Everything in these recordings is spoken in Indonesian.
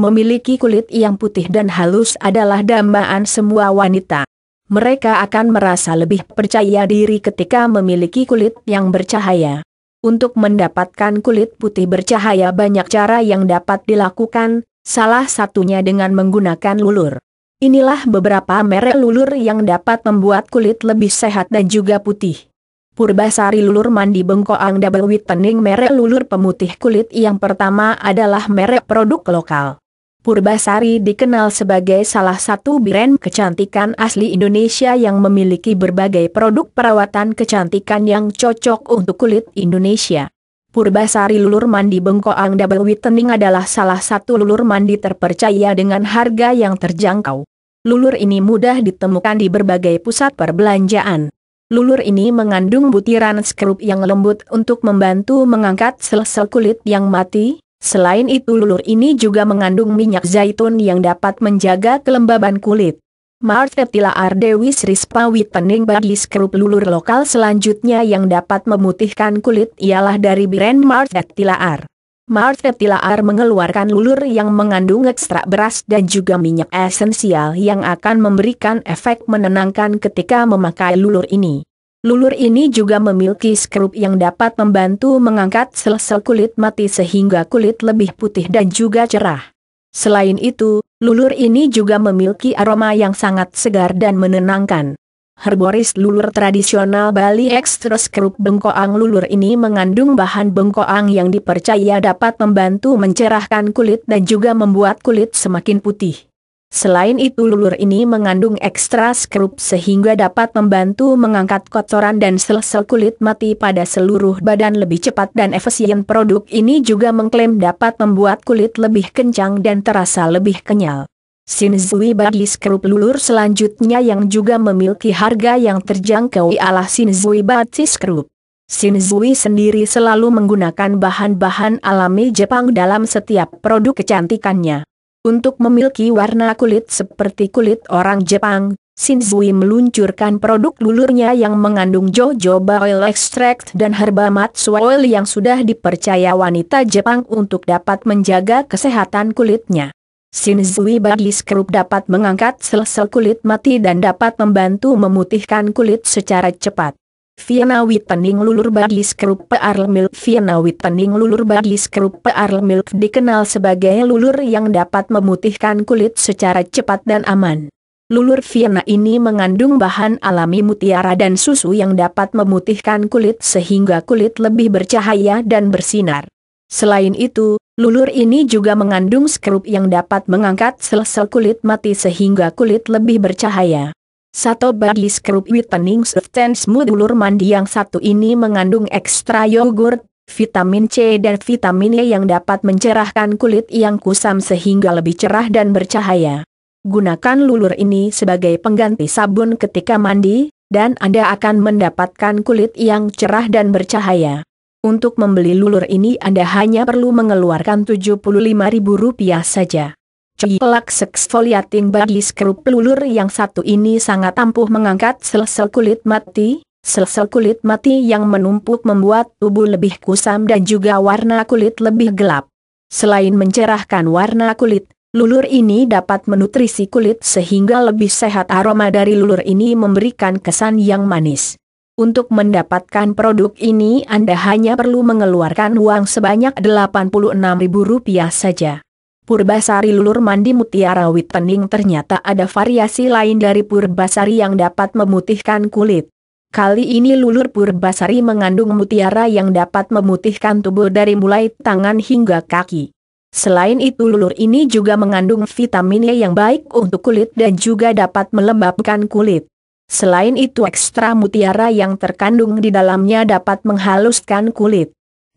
memiliki kulit yang putih dan halus adalah dambaan semua wanita. Mereka akan merasa lebih percaya diri ketika memiliki kulit yang bercahaya. Untuk mendapatkan kulit putih bercahaya banyak cara yang dapat dilakukan, salah satunya dengan menggunakan lulur. Inilah beberapa merek lulur yang dapat membuat kulit lebih sehat dan juga putih. Purbasari lulur mandi bengkoang double whitening merek lulur pemutih kulit yang pertama adalah merek produk lokal. Purbasari dikenal sebagai salah satu brand kecantikan asli Indonesia yang memiliki berbagai produk perawatan kecantikan yang cocok untuk kulit Indonesia. Purbasari lulur mandi Bengkoang Double Whitening adalah salah satu lulur mandi terpercaya dengan harga yang terjangkau. Lulur ini mudah ditemukan di berbagai pusat perbelanjaan. Lulur ini mengandung butiran skrup yang lembut untuk membantu mengangkat sel-sel kulit yang mati, Selain itu lulur ini juga mengandung minyak zaitun yang dapat menjaga kelembaban kulit. Martetila Ardewis Rispawi Tening bagi skrup lulur lokal selanjutnya yang dapat memutihkan kulit ialah dari brand Martetila Ar. Martetila Ar mengeluarkan lulur yang mengandung ekstrak beras dan juga minyak esensial yang akan memberikan efek menenangkan ketika memakai lulur ini. Lulur ini juga memiliki skrup yang dapat membantu mengangkat sel-sel kulit mati sehingga kulit lebih putih dan juga cerah. Selain itu, lulur ini juga memiliki aroma yang sangat segar dan menenangkan. Herboris lulur tradisional Bali Extra Skrup Bengkoang lulur ini mengandung bahan bengkoang yang dipercaya dapat membantu mencerahkan kulit dan juga membuat kulit semakin putih. Selain itu lulur ini mengandung ekstra skrup sehingga dapat membantu mengangkat kotoran dan sel-sel kulit mati pada seluruh badan lebih cepat dan efisien. Produk ini juga mengklaim dapat membuat kulit lebih kencang dan terasa lebih kenyal. Shinzui Body Scrub lulur selanjutnya yang juga memiliki harga yang terjangkau ialah Shinzui Body Scrub. Shinzui sendiri selalu menggunakan bahan-bahan alami Jepang dalam setiap produk kecantikannya. Untuk memiliki warna kulit seperti kulit orang Jepang, Shinzui meluncurkan produk lulurnya yang mengandung jojoba oil extract dan herba matsu oil yang sudah dipercaya wanita Jepang untuk dapat menjaga kesehatan kulitnya. Shinzui bagi skrup dapat mengangkat sel-sel kulit mati dan dapat membantu memutihkan kulit secara cepat. Viana Witening lulur badis kerup pearl milk Viana Witening lulur badis kerup pearl milk dikenal sebagai lulur yang dapat memutihkan kulit secara cepat dan aman. Lulur Vienna ini mengandung bahan alami mutiara dan susu yang dapat memutihkan kulit sehingga kulit lebih bercahaya dan bersinar. Selain itu, lulur ini juga mengandung skrup yang dapat mengangkat sel-sel kulit mati sehingga kulit lebih bercahaya. Satu bagi skrup Whitening smooth ulur Mandi yang satu ini mengandung ekstra yogurt, vitamin C dan vitamin E yang dapat mencerahkan kulit yang kusam sehingga lebih cerah dan bercahaya. Gunakan lulur ini sebagai pengganti sabun ketika mandi, dan Anda akan mendapatkan kulit yang cerah dan bercahaya. Untuk membeli lulur ini Anda hanya perlu mengeluarkan Rp75.000 saja. Cielak seksfoliating bagi skrup lulur yang satu ini sangat ampuh mengangkat sel-sel kulit mati, sel-sel kulit mati yang menumpuk membuat tubuh lebih kusam dan juga warna kulit lebih gelap. Selain mencerahkan warna kulit, lulur ini dapat menutrisi kulit sehingga lebih sehat aroma dari lulur ini memberikan kesan yang manis. Untuk mendapatkan produk ini Anda hanya perlu mengeluarkan uang sebanyak Rp86.000 saja. Purbasari lulur mandi mutiara wit pening ternyata ada variasi lain dari purbasari yang dapat memutihkan kulit. Kali ini lulur purbasari mengandung mutiara yang dapat memutihkan tubuh dari mulai tangan hingga kaki. Selain itu lulur ini juga mengandung vitamin E yang baik untuk kulit dan juga dapat melembabkan kulit. Selain itu ekstra mutiara yang terkandung di dalamnya dapat menghaluskan kulit.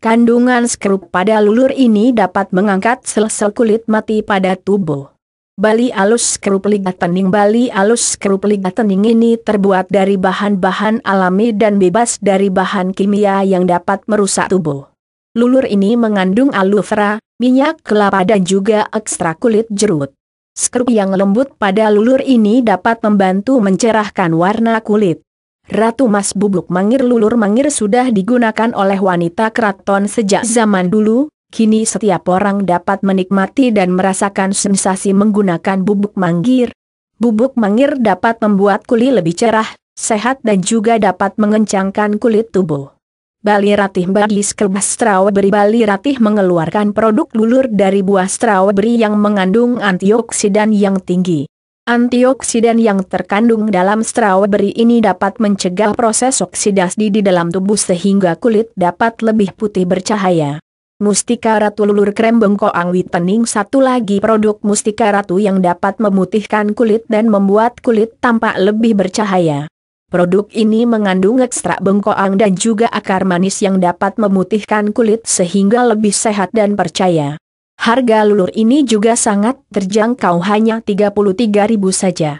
Kandungan skrup pada lulur ini dapat mengangkat sel-sel kulit mati pada tubuh. Bali alus skrup liga tening Bali alus skrup liga tening ini terbuat dari bahan-bahan alami dan bebas dari bahan kimia yang dapat merusak tubuh. Lulur ini mengandung alufra, minyak kelapa dan juga ekstrak kulit jeruk. Skrup yang lembut pada lulur ini dapat membantu mencerahkan warna kulit. Ratu Mas Bubuk Mangir Lulur Mangir sudah digunakan oleh wanita keraton sejak zaman dulu, kini setiap orang dapat menikmati dan merasakan sensasi menggunakan bubuk manggir. Bubuk mangir dapat membuat kulit lebih cerah, sehat dan juga dapat mengencangkan kulit tubuh. Bali Ratih Bagi Kelbas Strawberry Bali Ratih mengeluarkan produk lulur dari buah strawberry yang mengandung antioksidan yang tinggi. Antioksidan yang terkandung dalam strawberry ini dapat mencegah proses oksidasi di dalam tubuh sehingga kulit dapat lebih putih bercahaya. Mustika Ratu Lulur Krem Bengkoang Witening satu lagi produk Mustika Ratu yang dapat memutihkan kulit dan membuat kulit tampak lebih bercahaya. Produk ini mengandung ekstrak bengkoang dan juga akar manis yang dapat memutihkan kulit sehingga lebih sehat dan percaya. Harga lulur ini juga sangat terjangkau hanya 33.000 saja.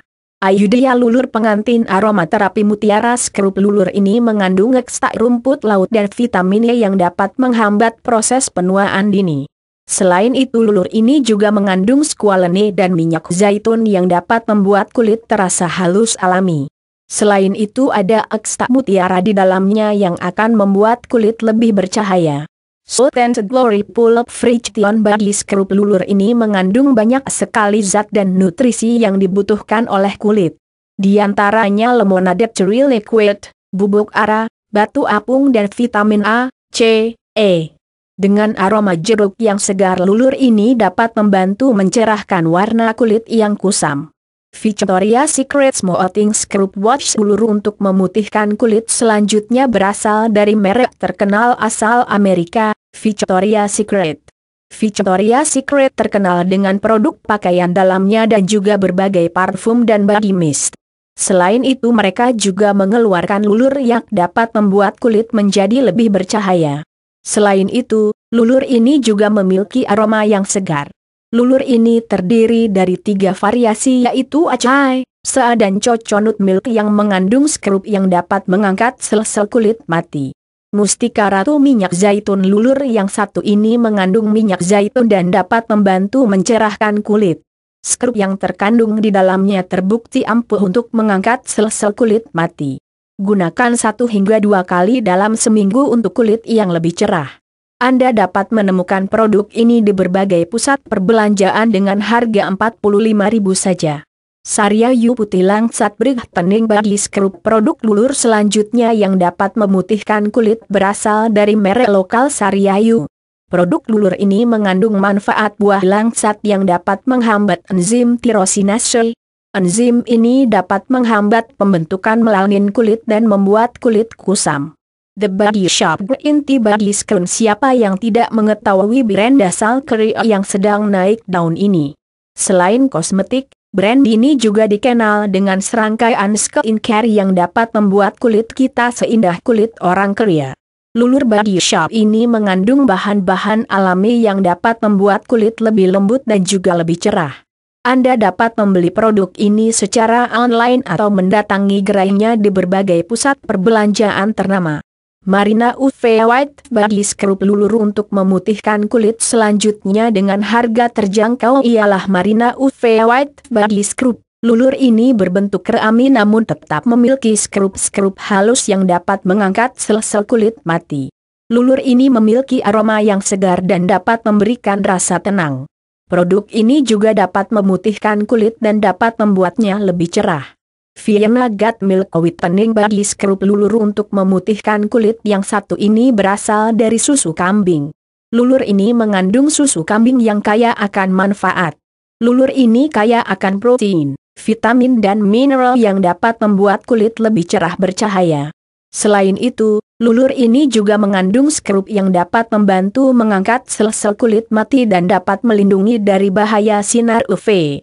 Ayudhya lulur pengantin aroma terapi mutiara skrup lulur ini mengandung ekstak rumput laut dan vitamin E yang dapat menghambat proses penuaan dini. Selain itu lulur ini juga mengandung squalene dan minyak zaitun yang dapat membuat kulit terasa halus alami. Selain itu ada ekstak mutiara di dalamnya yang akan membuat kulit lebih bercahaya. Sultan Glory fridge tion bagi skrup lulur ini mengandung banyak sekali zat dan nutrisi yang dibutuhkan oleh kulit. Di antaranya lemonade cherry liquid, bubuk ara, batu apung dan vitamin A, C, E. Dengan aroma jeruk yang segar lulur ini dapat membantu mencerahkan warna kulit yang kusam. Victoria Secret Smoothing Scrub watch Ulur untuk memutihkan kulit selanjutnya berasal dari merek terkenal asal Amerika, Victoria Secret. Victoria Secret terkenal dengan produk pakaian dalamnya dan juga berbagai parfum dan body mist. Selain itu mereka juga mengeluarkan lulur yang dapat membuat kulit menjadi lebih bercahaya. Selain itu, lulur ini juga memiliki aroma yang segar. Lulur ini terdiri dari tiga variasi yaitu acai, sea dan coconut milk yang mengandung skrup yang dapat mengangkat sel-sel kulit mati. Mustika Ratu Minyak Zaitun Lulur yang satu ini mengandung minyak zaitun dan dapat membantu mencerahkan kulit. Skrup yang terkandung di dalamnya terbukti ampuh untuk mengangkat sel-sel kulit mati. Gunakan satu hingga dua kali dalam seminggu untuk kulit yang lebih cerah. Anda dapat menemukan produk ini di berbagai pusat perbelanjaan dengan harga rp 45.000 saja. Sarya Putih Langsat Brigh Pening bagi produk lulur selanjutnya yang dapat memutihkan kulit berasal dari merek lokal Sarya Produk lulur ini mengandung manfaat buah langsat yang dapat menghambat enzim tirosinase. Enzim ini dapat menghambat pembentukan melanin kulit dan membuat kulit kusam. The Body Shop Tea Body Screen siapa yang tidak mengetahui brand dasar Korea yang sedang naik daun ini. Selain kosmetik, brand ini juga dikenal dengan serangkaian skincare yang dapat membuat kulit kita seindah kulit orang Korea. Lulur Body Shop ini mengandung bahan-bahan alami yang dapat membuat kulit lebih lembut dan juga lebih cerah. Anda dapat membeli produk ini secara online atau mendatangi gerainya di berbagai pusat perbelanjaan ternama. Marina UV White bagi skrup lulur untuk memutihkan kulit selanjutnya dengan harga terjangkau ialah Marina UV White bagi skrup. Lulur ini berbentuk kerami namun tetap memiliki skrup-skrup halus yang dapat mengangkat sel-sel kulit mati. Lulur ini memiliki aroma yang segar dan dapat memberikan rasa tenang. Produk ini juga dapat memutihkan kulit dan dapat membuatnya lebih cerah. Fiamma Gut Milk Awit Pening bagi skrup lulur untuk memutihkan kulit yang satu ini berasal dari susu kambing. Lulur ini mengandung susu kambing yang kaya akan manfaat. Lulur ini kaya akan protein, vitamin dan mineral yang dapat membuat kulit lebih cerah bercahaya. Selain itu, lulur ini juga mengandung skrup yang dapat membantu mengangkat sel-sel kulit mati dan dapat melindungi dari bahaya sinar UV.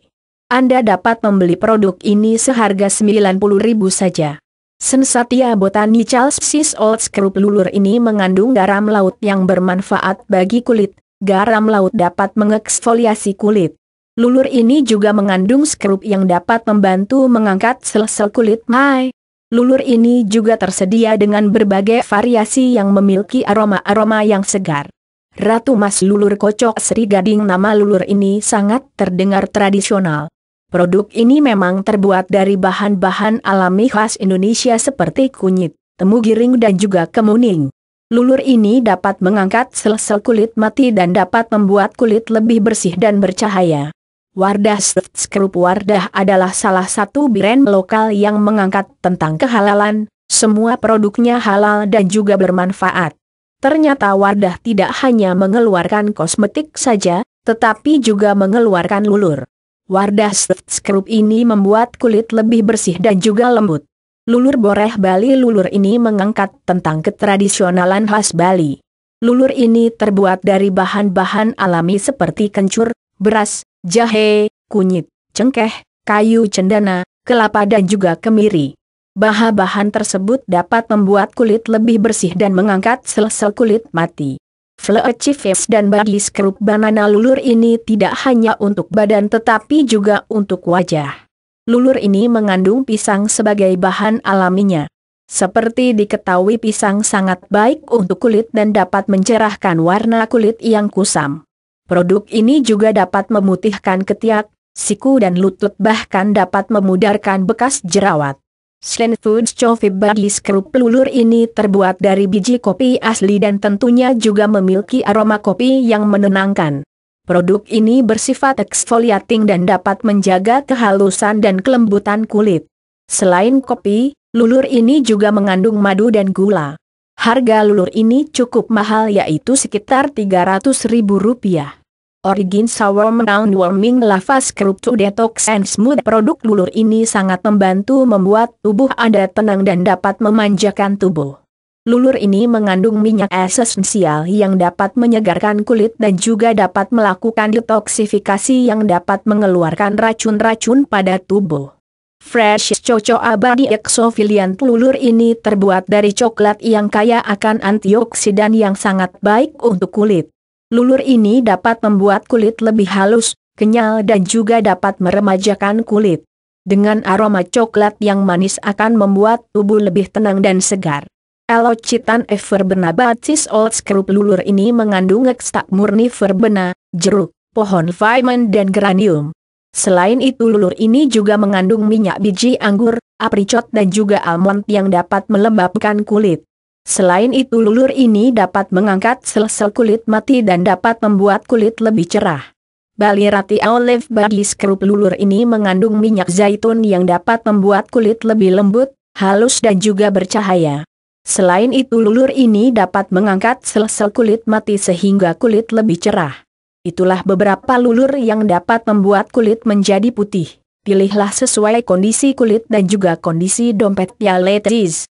Anda dapat membeli produk ini seharga 90.000 saja. Sensatia botani Charles Sis Old Scrub Lulur ini mengandung garam laut yang bermanfaat bagi kulit. Garam laut dapat mengeksfoliasi kulit. Lulur ini juga mengandung skrup yang dapat membantu mengangkat sel-sel kulit mai. Lulur ini juga tersedia dengan berbagai variasi yang memiliki aroma-aroma yang segar. Ratu Mas Lulur Kocok Sri Gading nama lulur ini sangat terdengar tradisional. Produk ini memang terbuat dari bahan-bahan alami khas Indonesia seperti kunyit, temu giring dan juga kemuning. Lulur ini dapat mengangkat sel-sel kulit mati dan dapat membuat kulit lebih bersih dan bercahaya. Wardah Scrub Wardah adalah salah satu brand lokal yang mengangkat tentang kehalalan, semua produknya halal dan juga bermanfaat. Ternyata Wardah tidak hanya mengeluarkan kosmetik saja, tetapi juga mengeluarkan lulur. Wardah Scrub ini membuat kulit lebih bersih dan juga lembut. Lulur boreh Bali Lulur ini mengangkat tentang ketradisionalan khas Bali. Lulur ini terbuat dari bahan-bahan alami seperti kencur, beras, jahe, kunyit, cengkeh, kayu cendana, kelapa dan juga kemiri. Bahan-bahan tersebut dapat membuat kulit lebih bersih dan mengangkat sel-sel kulit mati. Flechivis dan bagus skrup banana lulur ini tidak hanya untuk badan tetapi juga untuk wajah. Lulur ini mengandung pisang sebagai bahan alaminya. Seperti diketahui pisang sangat baik untuk kulit dan dapat mencerahkan warna kulit yang kusam. Produk ini juga dapat memutihkan ketiak, siku dan lutut bahkan dapat memudarkan bekas jerawat. Slain Foods Coffee bagi skrup Lulur ini terbuat dari biji kopi asli dan tentunya juga memiliki aroma kopi yang menenangkan. Produk ini bersifat eksfoliating dan dapat menjaga kehalusan dan kelembutan kulit. Selain kopi, lulur ini juga mengandung madu dan gula. Harga lulur ini cukup mahal yaitu sekitar Rp300.000. Origin Sour Round Warming Lava Scrub to Detox and Smooth Produk lulur ini sangat membantu membuat tubuh Anda tenang dan dapat memanjakan tubuh. Lulur ini mengandung minyak esensial yang dapat menyegarkan kulit dan juga dapat melakukan detoksifikasi yang dapat mengeluarkan racun-racun pada tubuh. Fresh Coco Abadi Exofiliant lulur ini terbuat dari coklat yang kaya akan antioksidan yang sangat baik untuk kulit. Lulur ini dapat membuat kulit lebih halus, kenyal dan juga dapat meremajakan kulit. Dengan aroma coklat yang manis akan membuat tubuh lebih tenang dan segar. Elocitan Everbena batis old scrub lulur ini mengandung ekstrak murni verbena, jeruk, pohon vitamin dan geranium. Selain itu lulur ini juga mengandung minyak biji anggur, apricot dan juga almond yang dapat melembabkan kulit. Selain itu lulur ini dapat mengangkat sel-sel kulit mati dan dapat membuat kulit lebih cerah. Balirati olive body scrub lulur ini mengandung minyak zaitun yang dapat membuat kulit lebih lembut, halus dan juga bercahaya. Selain itu lulur ini dapat mengangkat sel-sel kulit mati sehingga kulit lebih cerah. Itulah beberapa lulur yang dapat membuat kulit menjadi putih. Pilihlah sesuai kondisi kulit dan juga kondisi dompet ya ladies.